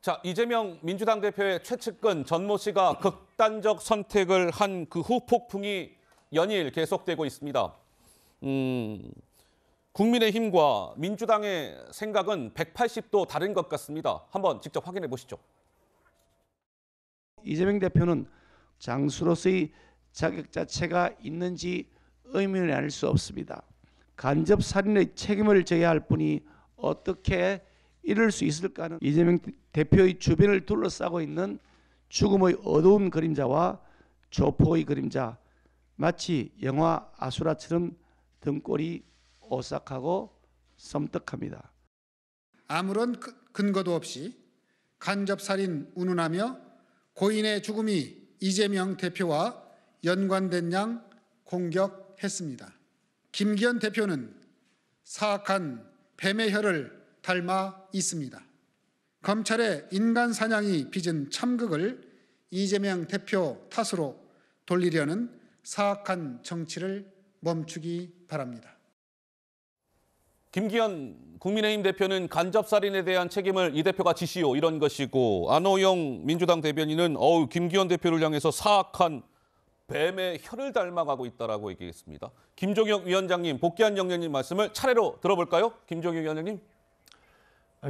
자, 이재명 민주당 대표의 최측근 전모 씨가 극단적 선택을 한 그 후 폭풍이 연일 계속되고 있습니다. 음, 국민의힘과 민주당의 생각은 180도 다른 것 같습니다. 한번 직접 확인해 보시죠. 이재명 대표는 장수로서의 자격 자체가 있는지 의문을 알수 없습니다. 간접 살인의 책임을 져야 할 뿐이 어떻게 이럴 수 있을까 하는 이재명 대표의 주변을 둘러싸고 있는 죽음의 어두운 그림자와 조폭의 그림자 마치 영화 아수라처럼 등골이 오싹하고 섬뜩합니다. 아무런 그, 근거도 없이 간접살인 운운하며 고인의 죽음이 이재명 대표와 연관된 양 공격했습니다. 김기현 대표는 사악한 뱀의 혀를 닮아 있습니다. 검찰의 인간 사냥이 빚은 참극을 이재명 대표 탓으로 돌리려는 사악한 정치를 멈추기 바랍니다. 김기현 국민의힘 대표는 간접살인에 대한 책임을 이 대표가 지시오 이런 것이고 안호영 민주당 대변인은 어우 김기현 대표를 향해서 사악한 뱀의 혀를 닮아가고 있다라고 얘기했습니다. 김종혁 위원장님, 복귀한 영장님 말씀을 차례로 들어볼까요? 김종혁 위원장님.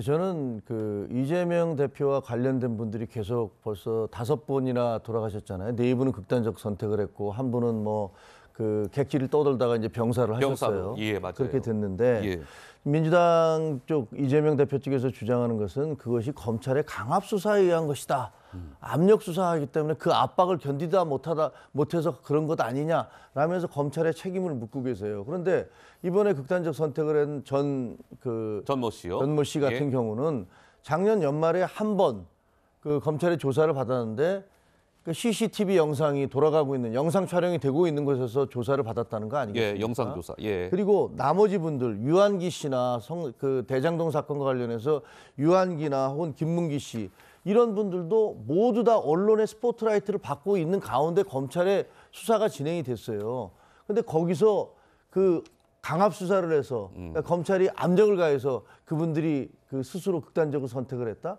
저는 그 이재명 대표와 관련된 분들이 계속 벌써 다섯 번이나 돌아가셨잖아요. 네 분은 극단적 선택을 했고 한 분은 뭐그 객지를 떠돌다가 이제 병사를 하셨어요. 예, 맞아요. 그렇게 됐는데 예. 민주당 쪽 이재명 대표 측에서 주장하는 것은 그것이 검찰의 강압 수사에 의한 것이다. 음. 압력 수사하기 때문에 그 압박을 견디다 못하다 못해서 그런 것 아니냐 라면서 검찰의 책임을 묻고 계세요. 그런데 이번에 극단적 선택을 한 전 그 전 모 씨요. 전모 씨 같은 예. 경우는 작년 연말에 한 번 그 검찰의 조사를 받았는데 그 CCTV 영상이 돌아가고 있는 영상 촬영이 되고 있는 곳에서 조사를 받았다는 거 아니겠습니까? 예, 영상 조사. 예. 그리고 나머지 분들 유한기 씨나 성, 그 대장동 사건과 관련해서 유한기나 혹은 김문기 씨 이런 분들도 모두 다 언론의 스포트라이트를 받고 있는 가운데 검찰의 수사가 진행이 됐어요. 근데 거기서 그 강압 수사를 해서 음. 그러니까 검찰이 암적을 가해서 그분들이 그 스스로 극단적으로 선택을 했다.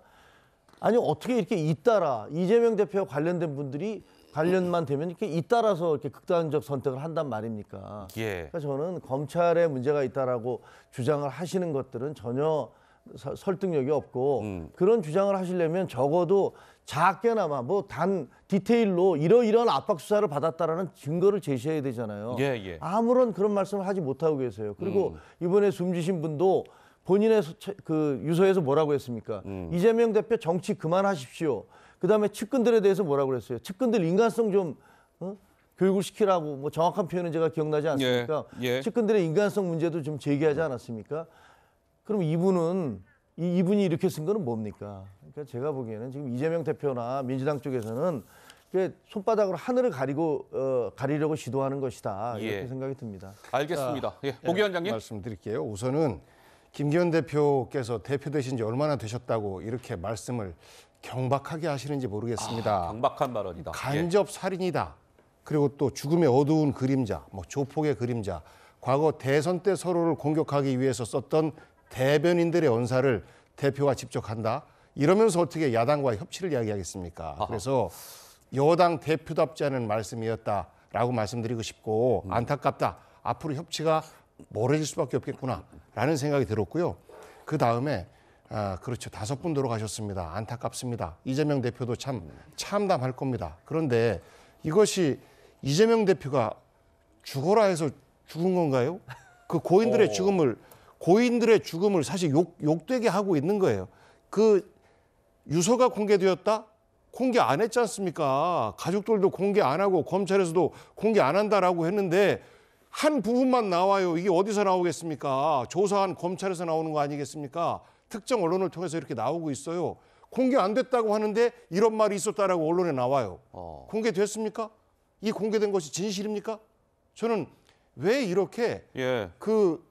아니 어떻게 이렇게 잇따라 이재명 대표와 관련된 분들이 관련만 되면 이렇게 잇따라서 이렇게 극단적 선택을 한단 말입니까? 예. 그러니까 저는 검찰에 문제가 있다라고 주장을 하시는 것들은 전혀 서, 설득력이 없고 음. 그런 주장을 하시려면 적어도 작게나마 뭐 단 디테일로 이러이러한 압박 수사를 받았다라는 증거를 제시해야 되잖아요. 예, 예. 아무런 그런 말씀을 하지 못하고 계세요. 그리고 음. 이번에 숨지신 분도 본인의 그 유서에서 뭐라고 했습니까? 음. 이재명 대표 정치 그만하십시오. 그다음에 측근들에 대해서 뭐라고 그랬어요? 측근들 인간성 좀 어? 교육을 시키라고 뭐 정확한 표현은 제가 기억나지 예. 않습니까? 예, 예. 측근들의 인간성 문제도 좀 제기하지 않았습니까? 그럼 이분은 이, 이분이 이렇게 쓴 거는 뭡니까? 그러니까 제가 보기에는 지금 이재명 대표나 민주당 쪽에서는 손바닥으로 하늘을 가리고 어, 가리려고 시도하는 것이다 이렇게 예. 생각이 듭니다. 알겠습니다. 자, 예, 복 예. 위원장님 예. 네, 말씀드릴게요. 우선은 김기현 대표께서 대표되신 지 얼마나 되셨다고 이렇게 말씀을 경박하게 하시는지 모르겠습니다. 아, 경박한 발언이다. 간접 예. 살인이다. 그리고 또 죽음의 어두운 그림자, 뭐 조폭의 그림자, 과거 대선 때 서로를 공격하기 위해서 썼던 대변인들의 언사를 대표가 직접 한다. 이러면서 어떻게 야당과 협치를 이야기하겠습니까? 아하. 그래서 여당 대표답지 않은 말씀이었다라고 말씀드리고 싶고 음. 안타깝다. 앞으로 협치가 멀어질 수밖에 없겠구나. 라는 생각이 들었고요. 그 다음에 아, 그렇죠. 다섯 분 돌아가셨습니다. 안타깝습니다. 이재명 대표도 참 참담할 겁니다. 그런데 이것이 이재명 대표가 죽어라 해서 죽은 건가요? 그 고인들의 오. 어. 죽음을 고인들의 죽음을 사실 욕 욕되게 하고 있는 거예요. 그 유서가 공개되었다? 공개 안 했지 않습니까? 가족들도 공개 안 하고 검찰에서도 공개 안 한다라고 했는데 한 부분만 나와요. 이게 어디서 나오겠습니까? 조사한 검찰에서 나오는 거 아니겠습니까? 특정 언론을 통해서 이렇게 나오고 있어요. 공개 안 됐다고 하는데 이런 말이 있었다라고 언론에 나와요. 어. 공개됐습니까? 이 공개된 것이 진실입니까? 저는 왜 이렇게 예. 그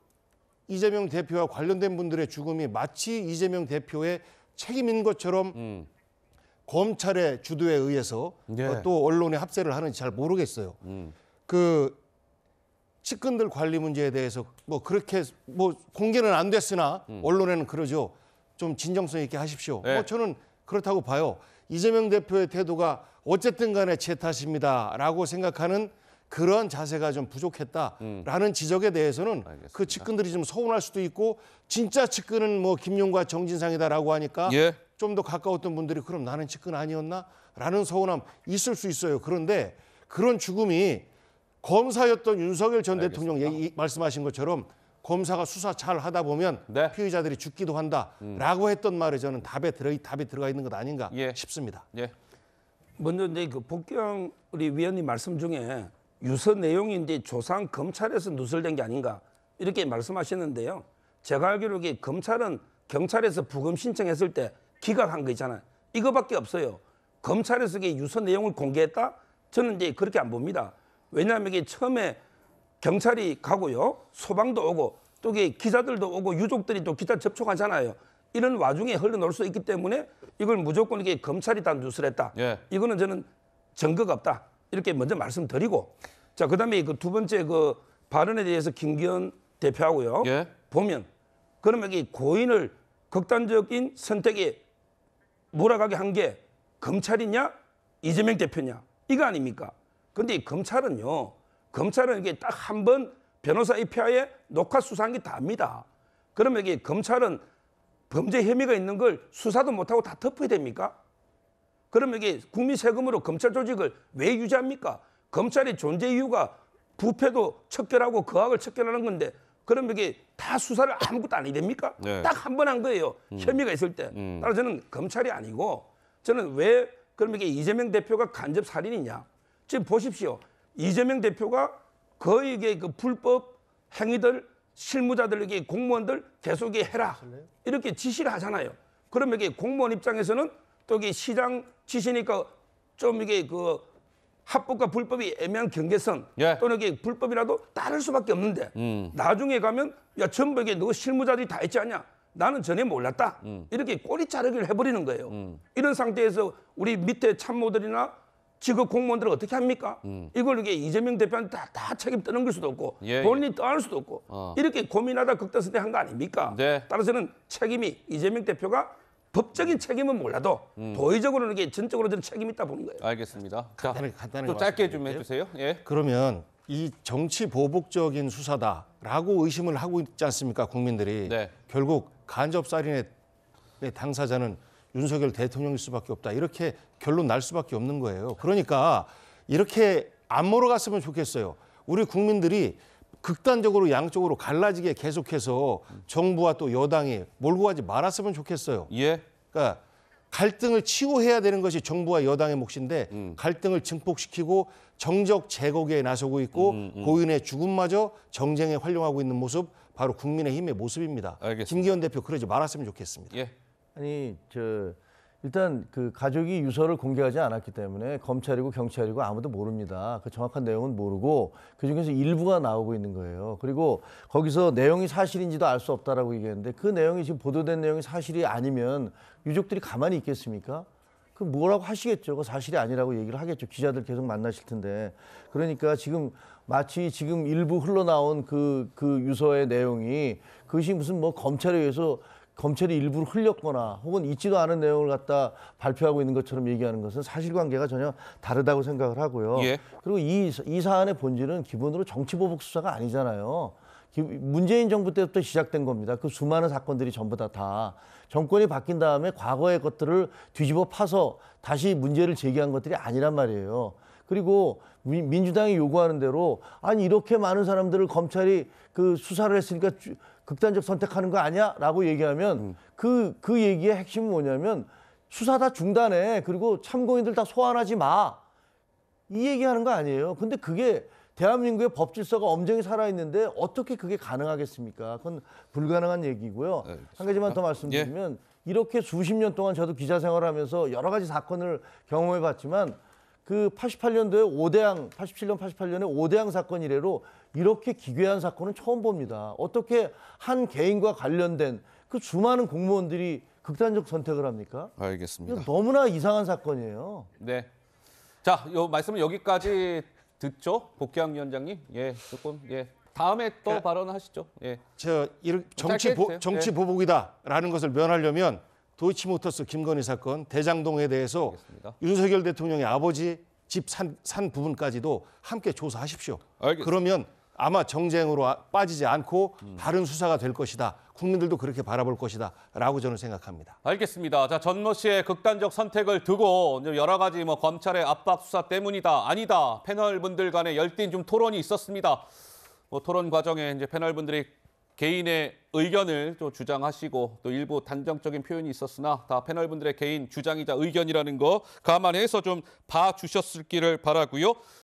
이재명 대표와 관련된 분들의 죽음이 마치 이재명 대표의 책임인 것처럼 음. 검찰의 주도에 의해서 예. 또 언론에 합세를 하는지 잘 모르겠어요. 음. 그 측근들 관리 문제에 대해서 뭐 그렇게 뭐 공개는 안 됐으나 음. 언론에는 그러죠. 좀 진정성 있게 하십시오. 뭐 네. 뭐 저는 그렇다고 봐요. 이재명 대표의 태도가 어쨌든 간에 제 탓입니다라고 생각하는 그런 자세가 좀 부족했다라는 음. 지적에 대해서는 알겠습니다. 그 측근들이 좀 서운할 수도 있고 진짜 측근은 뭐 김용과 정진상이다라고 하니까 예. 좀더 가까웠던 분들이 그럼 나는 측근 아니었나라는 서운함 있을 수 있어요. 그런데 그런 죽음이 검사였던 윤석열 전 알겠습니다. 대통령 얘기, 말씀하신 것처럼 검사가 수사 잘 하다 보면 네. 피의자들이 죽기도 한다라고 음. 했던 말에 저는 답에 들어 답이 들어가 있는 것 아닌가 예. 싶습니다. 예. 먼저 이제 그 복경 우리 위원님 말씀 중에 유서 내용인데 조상 검찰에서 누설된 게 아닌가 이렇게 말씀하시는데요. 제가 알기로 검찰은 경찰에서 부검 신청했을 때 기각한 거 있잖아요. 이거밖에 없어요. 검찰에서 유서 내용을 공개했다? 저는 이제 그렇게 안 봅니다. 왜냐하면 이게 처음에 경찰이 가고요. 소방도 오고 또 기자들도 오고 유족들이 또기타 접촉하잖아요. 이런 와중에 흘러놓을 수 있기 때문에 이걸 무조건 이게 검찰이 다누수 했다. 예. 이거는 저는 증거가 없다. 이렇게 먼저 말씀드리고 자 그다음에 그 두 번째 그 발언에 대해서 김기현 대표하고요. 예. 보면 그러면 이 고인을 극단적인 선택에 몰아가게 한 게 검찰이냐 이재명 대표냐 이거 아닙니까? 근데 이 검찰은요. 검찰은 이게 딱 한 번 변호사 입회하에 녹화 수사한 게 답니다. 그러면 이게 검찰은 범죄 혐의가 있는 걸 수사도 못하고 다 덮어야 됩니까? 그러면 이게 국민 세금으로 검찰 조직을 왜 유지합니까? 검찰의 존재 이유가 부패도 척결하고 거학을 척결하는 건데 그럼 이게 다 수사를 아무것도 안 해야 됩니까? 네. 딱한 번 한 거예요. 음. 혐의가 있을 때. 음. 따라서 저는 검찰이 아니고 저는 왜 그럼 이게 이재명 대표가 간접 살인이냐. 지금 보십시오. 이재명 대표가 거의 그 불법 행위들 실무자들에게 공무원들 계속이 해라 이렇게 지시를 하잖아요. 그러면 이게 공무원 입장에서는 또 이게 시장 지시니까 좀 이게 그 합법과 불법이 애매한 경계선 예. 또는 이게 불법이라도 따를 수밖에 없는데 음. 나중에 가면 야 전부 이게 너 실무자들이 다 있지 않냐 나는 전에 몰랐다 음. 이렇게 꼬리 자르기를 해버리는 거예요 음. 이런 상태에서 우리 밑에 참모들이나 직업 공무원들을 어떻게 합니까? 음. 이걸 이게 이재명 대표한테 다, 다 책임 떠넘길 수도 없고 예, 예. 본인이 예. 떠날 수도 없고 어. 이렇게 고민하다 극단선택한 거 아닙니까? 네. 따라서는 책임이 이재명 대표가 법적인 책임은 몰라도 음. 도의적으로는 이게 전적으로 저는 책임이 있다 보는 거예요. 알겠습니다. 간단히, 간단히 또 짧게 좀 해주세요. 예. 그러면 이 정치 보복적인 수사다라고 의심을 하고 있지 않습니까 국민들이 네. 결국 간접살인의 당사자는 윤석열 대통령일 수밖에 없다. 이렇게 결론 날 수밖에 없는 거예요. 그러니까 이렇게 안 몰아갔으면 좋겠어요. 우리 국민들이 극단적으로 양쪽으로 갈라지게 계속해서 정부와 또 여당이 몰고 가지 말았으면 좋겠어요. 예. 그러니까 갈등을 치유해야 되는 것이 정부와 여당의 몫인데 음. 갈등을 증폭시키고 정적 제거기에 나서고 있고 음, 음. 고인의 죽음마저 정쟁에 활용하고 있는 모습 바로 국민의힘의 모습입니다. 알겠습니다. 김기현 대표 그러지 말았으면 좋겠습니다. 예. 아니 저 일단 그 가족이 유서를 공개하지 않았기 때문에 검찰이고 경찰이고 아무도 모릅니다. 그 정확한 내용은 모르고 그 중에서 일부가 나오고 있는 거예요. 그리고 거기서 내용이 사실인지도 알 수 없다라고 얘기했는데 그 내용이 지금 보도된 내용이 사실이 아니면 유족들이 가만히 있겠습니까? 그 뭐라고 하시겠죠. 그 사실이 아니라고 얘기를 하겠죠. 기자들 계속 만나실 텐데. 그러니까 지금 마치 지금 일부 흘러나온 그, 그 유서의 내용이 그것이 무슨 뭐 검찰에 의해서 검찰이 일부러 흘렸거나 혹은 있지도 않은 내용을 갖다 발표하고 있는 것처럼 얘기하는 것은 사실관계가 전혀 다르다고 생각을 하고요. 예. 그리고 이, 이 사안의 본질은 기본으로 정치보복 수사가 아니잖아요. 문재인 정부 때부터 시작된 겁니다. 그 수많은 사건들이 전부 다, 다 정권이 바뀐 다음에 과거의 것들을 뒤집어 파서 다시 문제를 제기한 것들이 아니란 말이에요. 그리고 민주당이 요구하는 대로 아니 이렇게 많은 사람들을 검찰이 그 수사를 했으니까 극단적 선택하는 거 아니야? 라고 얘기하면 음. 그, 그 얘기의 핵심은 뭐냐면 수사 다 중단해. 그리고 참고인들 다 소환하지 마. 이 얘기하는 거 아니에요. 근데 그게 대한민국의 법 질서가 엄정히 살아있는데 어떻게 그게 가능하겠습니까? 그건 불가능한 얘기고요. 네, 한 가지만 더 말씀드리면 예. 이렇게 수십 년 동안 저도 기자 생활하면서 여러 가지 사건을 경험해 봤지만 그 88년도에 오대항 87년 88년에 오대항 사건 이래로 이렇게 기괴한 사건은 처음 봅니다. 어떻게 한 개인과 관련된 그 수많은 공무원들이 극단적 선택을 합니까? 알겠습니다. 너무나 이상한 사건이에요. 네. 자, 요 말씀은 여기까지 듣죠, 복귀왕 위원장님. 예, 조금 예. 다음에 또 예. 발언하시죠. 예. 저 정치 보, 정치 예. 보복이다라는 것을 면하려면 도이치모터스 김건희 사건, 대장동에 대해서 알겠습니다. 윤석열 대통령의 아버지 집산 산 부분까지도 함께 조사하십시오. 알겠습니다. 그러면 아마 정쟁으로 아, 빠지지 않고 바른 수사가 될 것이다. 국민들도 그렇게 바라볼 것이다. 라고 저는 생각합니다. 알겠습니다. 자, 전모 씨의 극단적 선택을 두고 여러 가지 뭐 검찰의 압박 수사 때문이다. 아니다. 패널 분들 간의 열띤 좀 토론이 있었습니다. 뭐 토론 과정에 이제 패널 분들이 개인의 의견을 또 주장하시고 또 일부 단정적인 표현이 있었으나 다 패널분들의 개인 주장이자 의견이라는 거 감안해서 좀 봐주셨을 기를 바라고요.